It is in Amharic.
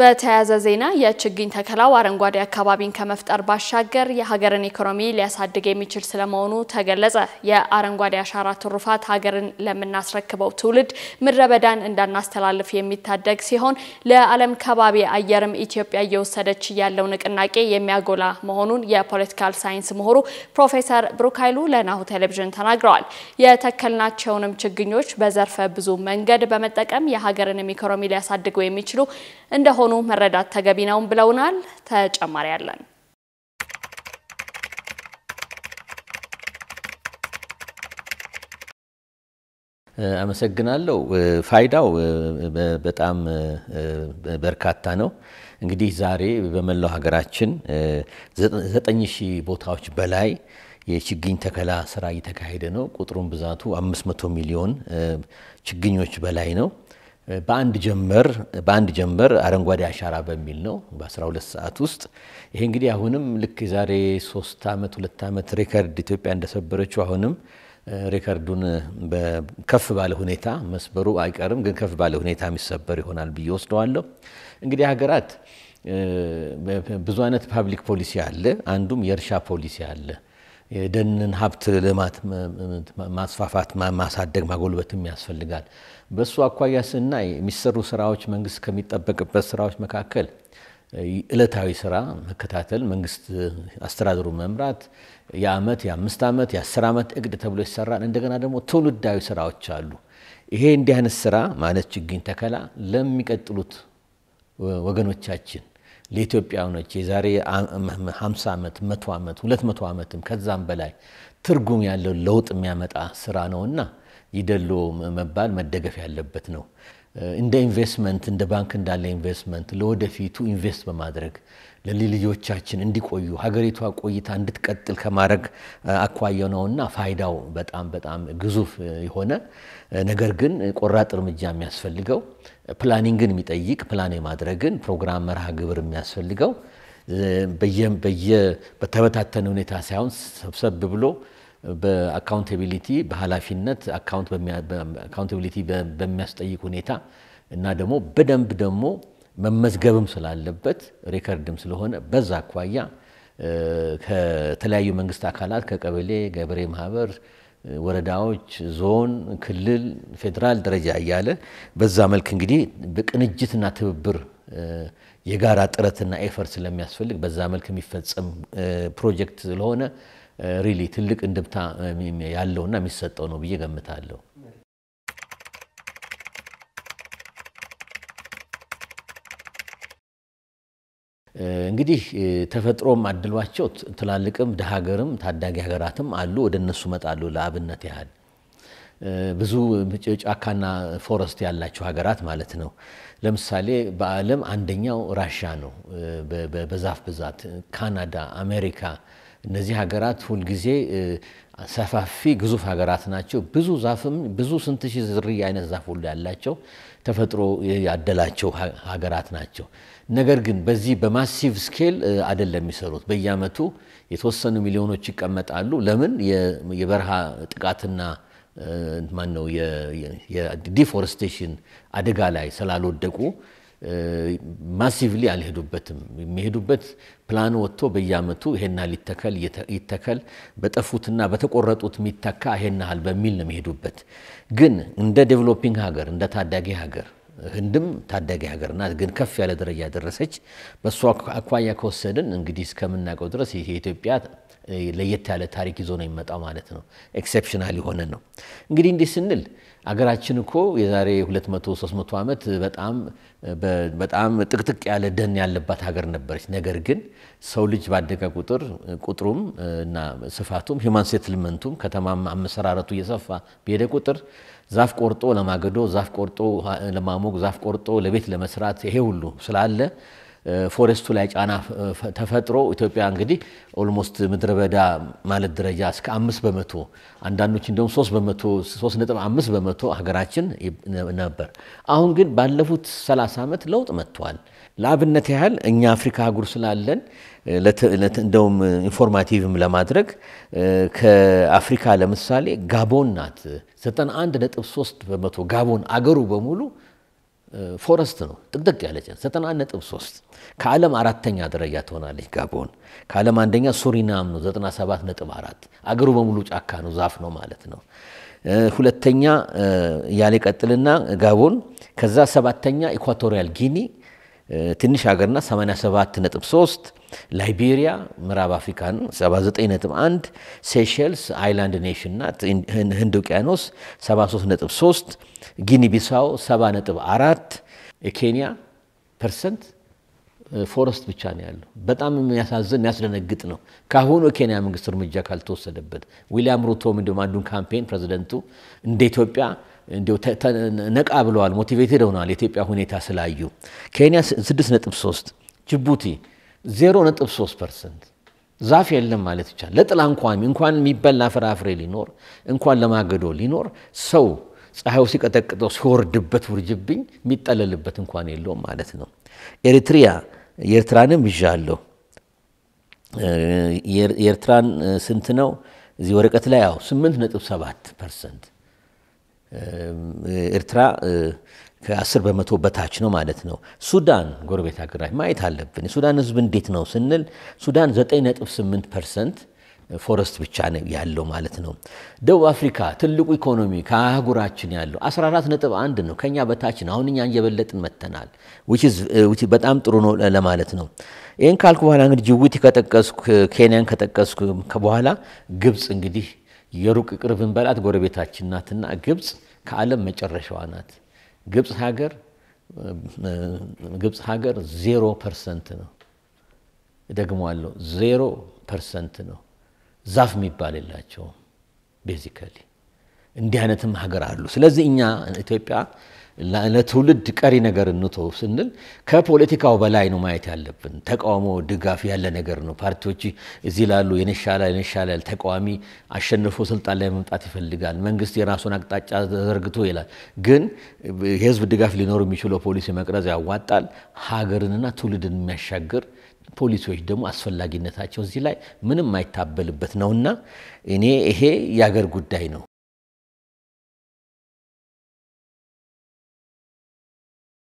በተያያዘ ዜና የችግኝ ተከላው አረንጓዴ አካባቢን ከመፍጠር ባሻገር የሀገርን ኢኮኖሚ ሊያሳድግ የሚችል ስለመሆኑ ተገለጸ። የአረንጓዴ አሻራ ትሩፋት ሀገርን ለምናስረክበው ትውልድ ምድረ በዳን እንዳናስተላልፍ የሚታደግ ሲሆን ለዓለም ከባቢ አየርም ኢትዮጵያ እየወሰደች ያለው ንቅናቄ የሚያጎላ መሆኑን የፖለቲካል ሳይንስ ምሁሩ ፕሮፌሰር ብሩክ ኃይሉ ለናሁ ቴሌቪዥን ተናግረዋል። የተከልናቸውንም ችግኞች በዘርፈ ብዙ መንገድ በመጠቀም የሀገርንም ኢኮኖሚ ሊያሳድገው የሚችሉ እንደሆኑ መሆኑ መረዳት ተገቢ ነውን ብለውናል። ተጨማሪ ያለን አመሰግናለሁ። ፋይዳው በጣም በርካታ ነው። እንግዲህ ዛሬ በመላው ሀገራችን ዘጠኝ ሺህ ቦታዎች በላይ የችግኝ ተከላ ስራ እየተካሄደ ነው። ቁጥሩን ብዛቱ 500 ሚሊዮን ችግኞች በላይ ነው። በአንድ ጀንበር በአንድ ጀንበር አረንጓዴ አሻራ በሚል ነው በ12 ሰዓት ውስጥ ይሄ እንግዲህ አሁንም ልክ የዛሬ ሶስት ዓመት ሁለት ዓመት ሬከርድ ኢትዮጵያ እንደሰበረችው አሁንም ሬከርዱን ከፍ ባለ ሁኔታ መስበሩ አይቀርም፣ ግን ከፍ ባለ ሁኔታ የሚሰበር ይሆናል ብዬ ወስደዋለሁ። እንግዲህ ሀገራት ብዙ አይነት ፓብሊክ ፖሊሲ አለ። አንዱም የእርሻ ፖሊሲ አለ። የደንን ሀብት ልማት ማስፋፋት፣ ማሳደግ፣ ማጎልበትም ያስፈልጋል። በእሱ አኳያ ስናይ የሚሰሩ ስራዎች መንግስት ከሚጠበቅበት ስራዎች መካከል እለታዊ ስራ መከታተል፣ መንግስት አስተዳደሩ መምራት፣ የአመት የአምስት ዓመት የአስር ዓመት እቅድ ተብሎ ይሰራል። እንደገና ደግሞ ትውልዳዊ ስራዎች አሉ። ይሄ እንዲህ አይነት ስራ ማለት ችግኝ ተከላ ለሚቀጥሉት ወገኖቻችን ለኢትዮጵያውያኖች የዛሬ 50 ዓመት፣ 100 ዓመት፣ 200 ዓመትም ከዛም በላይ ትርጉም ያለው ለውጥ የሚያመጣ ስራ ነውና ይደሎ መባል መደገፍ ያለበት ነው። እንደ ኢንቨስትመንት እንደ ባንክ እንዳለ ኢንቨስትመንት ለወደፊቱ ኢንቨስት በማድረግ ለልጆቻችን እንዲቆዩ ሀገሪቷ ቆይታ እንድትቀጥል ከማድረግ አኳየው ነውና ፋይዳው በጣም በጣም ግዙፍ የሆነ ነገር ግን ቆራጥ እርምጃ የሚያስፈልገው ፕላኒንግን የሚጠይቅ ፕላን የማድረግን ፕሮግራም መርሃ ግብር የሚያስፈልገው በተበታተነ ሁኔታ ሳይሆን ሰብሰብ ብሎ በአካውንታቢሊቲ በኃላፊነት አካውንታቢሊቲ በሚያስጠይቅ ሁኔታ እና ደግሞ በደንብ ደግሞ መመዝገብም ስላለበት ሪከርድም ስለሆነ በዛ አኳያ ከተለያዩ መንግስት አካላት ከቀበሌ ገበሬ ማህበር ወረዳዎች፣ ዞን፣ ክልል፣ ፌዴራል ደረጃ እያለ በዛ መልክ እንግዲህ በቅንጅትና ትብብር የጋራ ጥረትና ኤፈርት ስለሚያስፈልግ በዛ መልክ የሚፈጸም ፕሮጀክት ስለሆነ ሪሊ ትልቅ እንድምታ ያለውና የሚሰጠው ነው ብዬ ገምታለሁ። እንግዲህ ተፈጥሮም አድሏቸው ትላልቅም ድሀ ሀገርም ታዳጊ ሀገራትም አሉ። ወደ እነሱ መጣሉ ለአብነት ያህል ብዙ ጫካና ፎረስት ያላቸው ሀገራት ማለት ነው። ለምሳሌ በዓለም አንደኛው ራሻ ነው በዛፍ ብዛት፣ ካናዳ፣ አሜሪካ እነዚህ ሀገራት ሁልጊዜ ሰፋፊ ግዙፍ ሀገራት ናቸው። ብዙ ዛፍም ብዙ ስንት ሺህ ዝርያ አይነት ዛፍ ሁሉ ያላቸው ተፈጥሮ ያደላቸው ሀገራት ናቸው። ነገር ግን በዚህ በማሲቭ ስኬል አይደለም የሚሰሩት። በየአመቱ የተወሰኑ ሚሊዮኖች ይቀመጣሉ። ለምን የበረሃ ጥቃትና ማነው የዲፎረስቴሽን አደጋ ላይ ስላልወደቁ ማሲቭሊ አልሄዱበትም። የሚሄዱበት ፕላን ወጥቶ በየአመቱ ይሄና ሊተከል ይተከል በጠፉትና በተቆረጡት የሚተካ ይሄናል በሚል ነው የሚሄዱበት። ግን እንደ ዴቨሎፒንግ ሀገር እንደ ታዳጊ ሀገር ህንድም ታዳጊ ሀገር ናት፣ ግን ከፍ ያለ ደረጃ ደረሰች። በእሱ አኳያ ከወሰድን እንግዲህ እስከምናውቀው ድረስ የኢትዮጵያ ለየት ያለ ታሪክ ይዞ ነው የሚመጣው ማለት ነው። ኤክሴፕሽናል የሆነ ነው። እንግዲህ እንዲህ ስንል አገራችን እኮ የዛሬ 2300 ዓመት በጣም በጣም ጥቅጥቅ ያለ ደን ያለባት ሀገር ነበረች። ነገር ግን ሰው ልጅ ባደገ ቁጥር ቁጥሩም እና ስፋቱም ሂማን ሴትልመንቱም ከተማም አመሰራረቱ እየሰፋ በሄደ ቁጥር ዛፍ ቆርጦ ለማገዶ፣ ዛፍ ቆርጦ ለማሞቅ፣ ዛፍ ቆርጦ ለቤት ለመስራት ይሄ ሁሉ ስላለ ፎረስቱ ላይ ጫና ተፈጥሮ ኢትዮጵያ እንግዲህ ኦልሞስት ምድረ በዳ ማለት ደረጃ እስከ አምስት በመቶ አንዳንዶች እንደውም ሶስት በመቶ ሶስት ነጥብ አምስት በመቶ ሀገራችን ነበር። አሁን ግን ባለፉት ሰላሳ ዓመት ለውጥ መጥተዋል። ለአብነት ያህል እኛ አፍሪካ አህጉር ስላለን እንደውም ኢንፎርማቲቭም ለማድረግ ከአፍሪካ ለምሳሌ ጋቦን ናት 91.3 በመቶ ጋቦን አገሩ በሙሉ ፎረስት ነው፣ ጥቅጥቅ ያለች 91.3። ከዓለም አራተኛ ደረጃ ትሆናለች ጋቦን። ከዓለም አንደኛ ሱሪናም ነው 97.4። አገሩ በሙሉ ጫካ ነው፣ ዛፍ ነው ማለት ነው። ሁለተኛ እያለ ይቀጥልና ጋቦን፣ ከዛ ሰባተኛ ኢኳቶሪያል ጊኒ ትንሽ ሀገርና 87.3 ላይቤሪያ ምዕራብ አፍሪካ ነው 79.1፣ ሴሸልስ አይላንድ ኔሽን ናት፣ ህንድ ውቅያኖስ 73.3፣ ጊኒ ቢሳው 70.4 የኬንያ ፐርሰንት ፎረስት ብቻ ነው ያለው። በጣም የሚያሳዝን የሚያስደነግጥ ነው። ከአሁኑ የኬንያ መንግስት እርምጃ ካልተወሰደበት ዊሊያም ሩቶ እንዲሁም አንዱን ካምፔን ፕሬዚደንቱ እንደ ኢትዮጵያ ነቃ ብለዋል፣ ሞቲቬትድ ሆነዋል። የኢትዮጵያ ሁኔታ ስላዩ ኬንያ 6.3 ጅቡቲ ሶስት ፐርሰንት ዛፍ የለም ማለት ይቻላል። ለጥላ እንኳን እንኳን የሚበላ ፍራፍሬ ሊኖር እንኳን ለማገዶ ሊኖር ሰው ፀሐዩ ሲቀጠቅጠው ሲወርድበት ውርጅብኝ የሚጠለልበት እንኳን የለውም ማለት ነው። ኤሪትሪያ የኤርትራንም ይዣለሁ። የኤርትራን ስንት ነው እዚህ ወረቀት ላይ? ያው ሰባት ፐርሰንት ኤርትራ ከአስር በመቶ በታች ነው ማለት ነው። ሱዳን ጎረቤት ሀገራች ማየት አለብን። የሱዳን ህዝብ እንዴት ነው ስንል ሱዳን 9.8 ፐርሰንት ፎረስት ብቻ ነው ያለው ማለት ነው። ደቡብ አፍሪካ ትልቁ ኢኮኖሚ ከአህጉራችን ያለው 14.1 ነው፣ ከኛ በታች ነው። አሁን እኛ እየበለጥን መተናል። uh, በጣም ጥሩ ነው ለማለት ነው። ይህን ካልኩ በኋላ እንግዲህ ጅቡቲ ከጠቀስኩ ኬንያን ከጠቀስኩ በኋላ ግብፅ እንግዲህ የሩቅ ቅርብን በላት ጎረቤታችን ናትና ግብፅ ከዓለም መጨረሻዋ ናት። ግብፅ ሀገር ግብፅ ሀገር ዜሮ ፐርሰንት ነው። እደግመዋለሁ፣ ዜሮ ፐርሰንት ነው። ዛፍ የሚባል የላቸውም ቤዚካሊ እንዲህ አይነትም ሀገር አሉ። ስለዚህ እኛ ኢትዮጵያ ለትውልድ ቀሪ ነገር እንቶ ስንል ከፖለቲካው በላይ ነው ማየት ያለብን። ተቃውሞ፣ ድጋፍ ያለ ነገር ነው። ፓርቲዎች እዚህ ላሉ የነሻላል የነሻላል ተቃዋሚ አሸንፎ ስልጣን ላይ መምጣት ይፈልጋል። መንግስት የራሱን አቅጣጫ ዘርግቶ ይላል። ግን የህዝብ ድጋፍ ሊኖር የሚችለው ፖሊሲ መቅረጽ ያዋጣል። ሀገርንና ትውልድን የሚያሻግር ፖሊሲዎች ደግሞ አስፈላጊነታቸው እዚህ ላይ ምንም አይታበልበት ነውና እኔ ይሄ የአገር ጉዳይ ነው።